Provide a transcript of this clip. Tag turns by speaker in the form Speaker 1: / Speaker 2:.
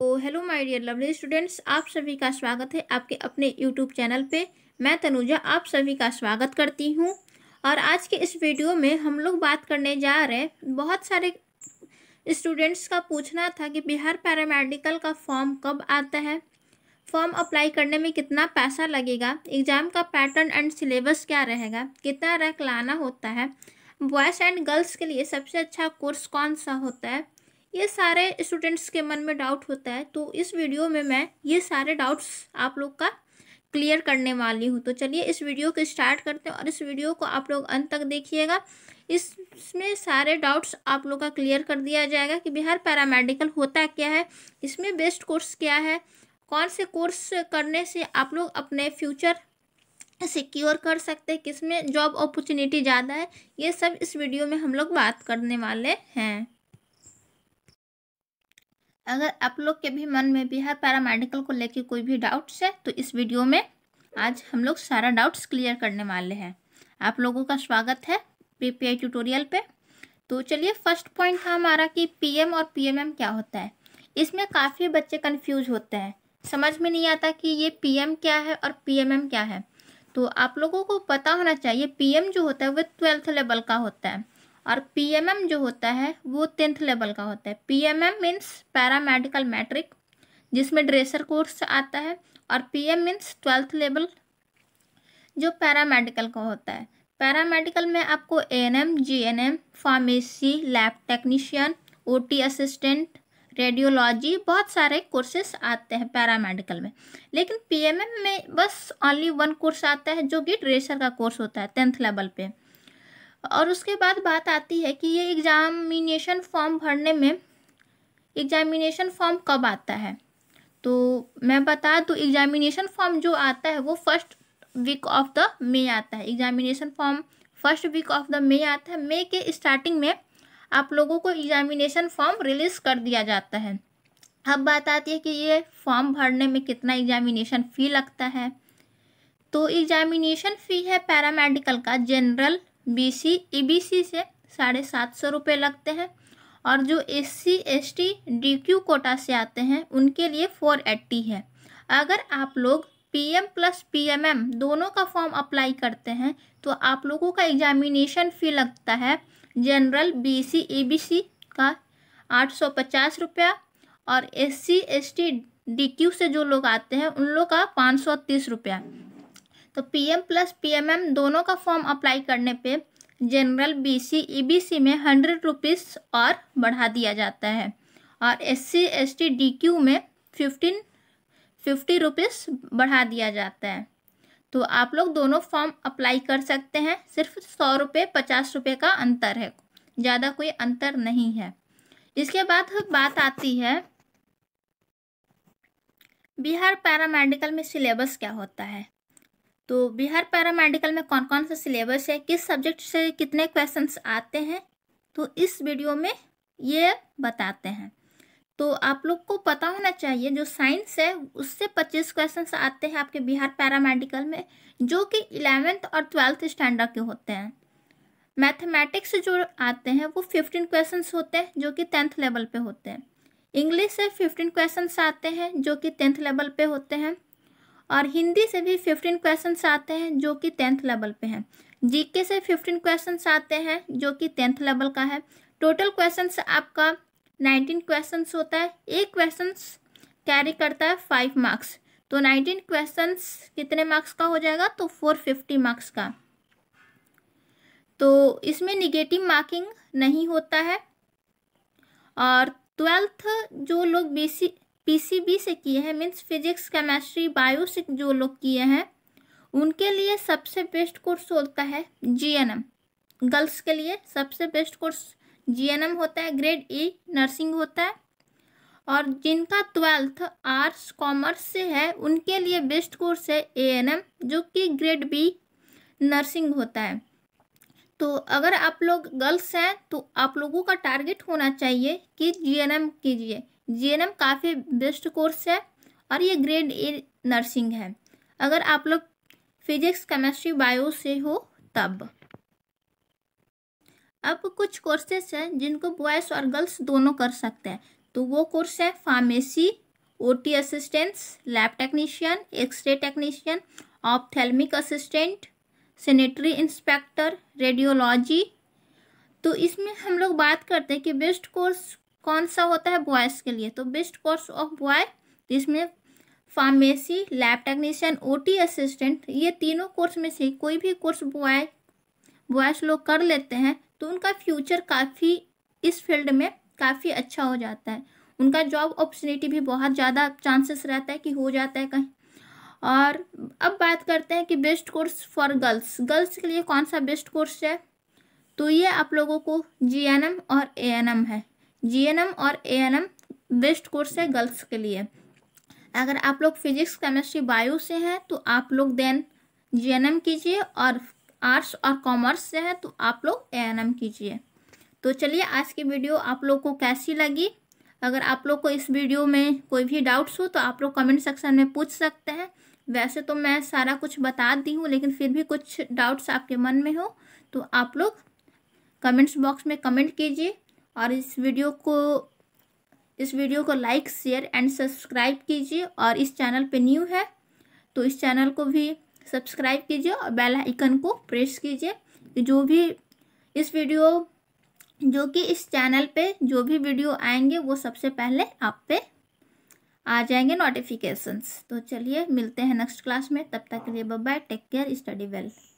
Speaker 1: तो hello my dear lovely students आप सभी का स्वागत है आपके अपने यूट्यूब चैनल पे मैं तनुजा आप सभी का स्वागत करती हूँ और आज के इस वीडियो में हम लोग बात करने जा रहे बहुत सारे स्टूडेंट्स का पूछना था कि बिहार पैरामेडिकल का फॉर्म कब आता है फॉर्म अप्लाई करने में कितना पैसा लगेगा एग्ज़ाम का पैटर्न एंड सिलेबस क्या रहेगा कितना रैंक लाना होता है बॉयज़ एंड गर्ल्स के लिए सबसे अच्छा कोर्स कौन सा होता है ये सारे स्टूडेंट्स के मन में डाउट होता है तो इस वीडियो में मैं ये सारे डाउट्स आप लोग का क्लियर करने वाली हूँ तो चलिए इस वीडियो को स्टार्ट करते हैं और इस वीडियो को आप लोग अंत तक देखिएगा इसमें सारे डाउट्स आप लोग का क्लियर कर दिया जाएगा कि बिहार पैरामेडिकल होता क्या है इसमें बेस्ट कोर्स क्या है कौन से कोर्स करने से आप लोग अपने फ्यूचर सिक्योर कर सकते हैं किस में जॉब अपॉर्चुनिटी ज़्यादा है ये सब इस वीडियो में हम लोग बात करने वाले हैं अगर आप लोग के भी मन में बिहार पैरा मेडिकल को लेकर कोई भी डाउट्स है तो इस वीडियो में आज हम लोग सारा डाउट्स क्लियर करने वाले हैं आप लोगों का स्वागत है पीपीआई ट्यूटोरियल पे तो चलिए फर्स्ट पॉइंट था हमारा कि पीएम और पीएमएम क्या होता है इसमें काफ़ी बच्चे कंफ्यूज होते हैं समझ में नहीं आता कि ये पीएम क्या है और पीएमएम क्या है तो आप लोगों को पता होना चाहिए पीएम जो होता है वह ट्वेल्थ लेवल का होता है और पीएमएम जो होता है वो टेंथ लेवल का होता है पीएमएम मीन्स पैरामेडिकल मैट्रिक जिसमें ड्रेसर कोर्स आता है और पीएम मीन्स ट्वेल्थ लेवल जो पैरामेडिकल का होता है पैरामेडिकल में आपको ANM, GNM, pharmacy lab technician OT assistant radiology बहुत सारे कोर्सेस आते हैं पैरामेडिकल में लेकिन पीएमएम में बस ओनली वन कोर्स आता है जो कि ड्रेसर का कोर्स होता है टेंथ लेवल पे और उसके बाद बात आती है कि ये एग्ज़ामिनेशन फॉर्म भरने में एग्ज़ामिनेशन फॉर्म कब आता है तो मैं बता दूँ एग्ज़ामिनेशन फॉर्म जो आता है वो first week of the May आता है examination form first week of the May आता है मे के स्टार्टिंग में आप लोगों को एग्ज़ामिनेशन फॉर्म रिलीज़ कर दिया जाता है अब बात आती है कि ये फॉर्म भरने में कितना एग्ज़ामिनेशन फ़ी लगता है तो एग्ज़ामिनेशन फ़ी है पैरामेडिकल का general B C E B C से साढ़े सात सौ रुपये लगते हैं और जो S C S T D Q quota से आते हैं उनके लिए फोर एट्टी है अगर आप लोग P M plus P M M दोनों का फॉर्म अप्लाई करते हैं तो आप लोगों का एग्जामिनेशन फ़ी लगता है general B C E B C का आठ सौ पचास रुपया और S C S T D Q से जो लोग आते हैं उन लोग का पाँच सौ तीस रुपया तो पीएम प्लस पीएमएम दोनों का फॉर्म अप्लाई करने पे जनरल बीसी ईबीसी में हंड्रेड रुपीज़ और बढ़ा दिया जाता है और S C S T D Q में फिफ्टीन फिफ्टी रुपीज़ बढ़ा दिया जाता है तो आप लोग दोनों फॉर्म अप्लाई कर सकते हैं सिर्फ सौ रुपये पचास रुपये का अंतर है ज़्यादा कोई अंतर नहीं है इसके बाद बात आती है बिहार पैरामेडिकल में सिलेबस क्या होता है तो बिहार पैरा मेडिकल में कौन कौन सा सिलेबस है किस सब्जेक्ट से कितने क्वेश्चंस आते हैं तो इस वीडियो में ये बताते हैं तो आप लोग को पता होना चाहिए जो साइंस है उससे पच्चीस क्वेश्चन आते हैं आपके बिहार पैरा मेडिकल में जो कि इलेवेंथ और ट्वेल्थ स्टैंडर्ड के होते हैं मैथमेटिक्स जो आते हैं वो फिफ्टीन क्वेश्चन होते हैं जो कि टेंथ लेवल पे होते हैं इंग्लिश से फिफ्टीन क्वेश्चन आते हैं जो कि टेंथ लेवल पे होते हैं और हिंदी से भी फिफ्टीन क्वेश्चन आते हैं जो कि टेंथ लेवल पे हैं जीके से फिफ्टीन क्वेश्चन आते हैं जो कि टेंथ लेवल का है टोटल क्वेश्चन आपका नाइनटीन क्वेश्चन होता है एक क्वेश्चन कैरी करता है फाइव मार्क्स तो नाइनटीन क्वेश्चन कितने मार्क्स का हो जाएगा तो फोर फिफ्टी मार्क्स का तो इसमें निगेटिव मार्किंग नहीं होता है और ट्वेल्थ जो लोग बेसिक पीसीबी से किए हैं मीन्स फिजिक्स केमेस्ट्री बायो से जो लोग किए हैं उनके लिए सबसे बेस्ट कोर्स होता है जीएनएम गर्ल्स के लिए सबसे बेस्ट कोर्स जीएनएम होता है ग्रेड ए नर्सिंग होता है और जिनका ट्वेल्थ आर्ट्स कॉमर्स से है उनके लिए बेस्ट कोर्स है एएनएम जो कि ग्रेड बी नर्सिंग होता है तो अगर आप लोग गर्ल्स हैं तो आप लोगों का टारगेट होना चाहिए कि जीएनएम कीजिए जे काफ़ी बेस्ट कोर्स है और ये ग्रेड ए नर्सिंग है अगर आप लोग फिजिक्स केमिस्ट्री बायो से हो तब अब कुछ कोर्सेस हैं जिनको बॉयस और गर्ल्स दोनों कर सकते हैं तो वो कोर्स है pharmacy OT assistants lab technician x-ray technician ophthalmic assistant sanitary inspector radiology तो इसमें हम लोग बात करते हैं कि बेस्ट कोर्स कौन सा होता है बॉयज़ के लिए तो बेस्ट कोर्स ऑफ बॉय जिसमें pharmacy lab technician OT assistant ये तीनों कोर्स में से कोई भी कोर्स बॉय बॉयज़ लोग कर लेते हैं तो उनका फ्यूचर काफ़ी इस फील्ड में काफ़ी अच्छा हो जाता है उनका जॉब अपॉर्चुनिटी भी बहुत ज़्यादा चांसेस रहता है कि हो जाता है कहीं और अब बात करते हैं कि best course for girls girls के लिए कौन सा बेस्ट कोर्स है तो ये आप लोगों को जी एन एम और ए एन एम है जीएनएम और एएनएम बेस्ट कोर्स है गर्ल्स के लिए अगर आप लोग फिजिक्स केमिस्ट्री बायो से हैं तो आप लोग देन जीएनएम कीजिए और आर्ट्स और कॉमर्स से हैं तो आप लोग एएनएम कीजिए तो चलिए आज की वीडियो आप लोग को कैसी लगी अगर आप लोग को इस वीडियो में कोई भी डाउट्स हो तो आप लोग कमेंट सेक्शन में पूछ सकते हैं वैसे तो मैं सारा कुछ बता दी हूँ लेकिन फिर भी कुछ डाउट्स आपके मन में हो तो आप लोग कमेंट्स बॉक्स में कमेंट कीजिए और इस वीडियो को इस वीडियो को लाइक शेयर एंड सब्सक्राइब कीजिए और इस चैनल पे न्यू है तो इस चैनल को भी सब्सक्राइब कीजिए और बेल आइकन को प्रेस कीजिए जो भी इस वीडियो जो कि इस चैनल पे जो भी वीडियो आएंगे वो सबसे पहले आप पे आ जाएंगे नोटिफिकेशंस तो चलिए मिलते हैं नेक्स्ट क्लास में तब तक के लिए bye take care study well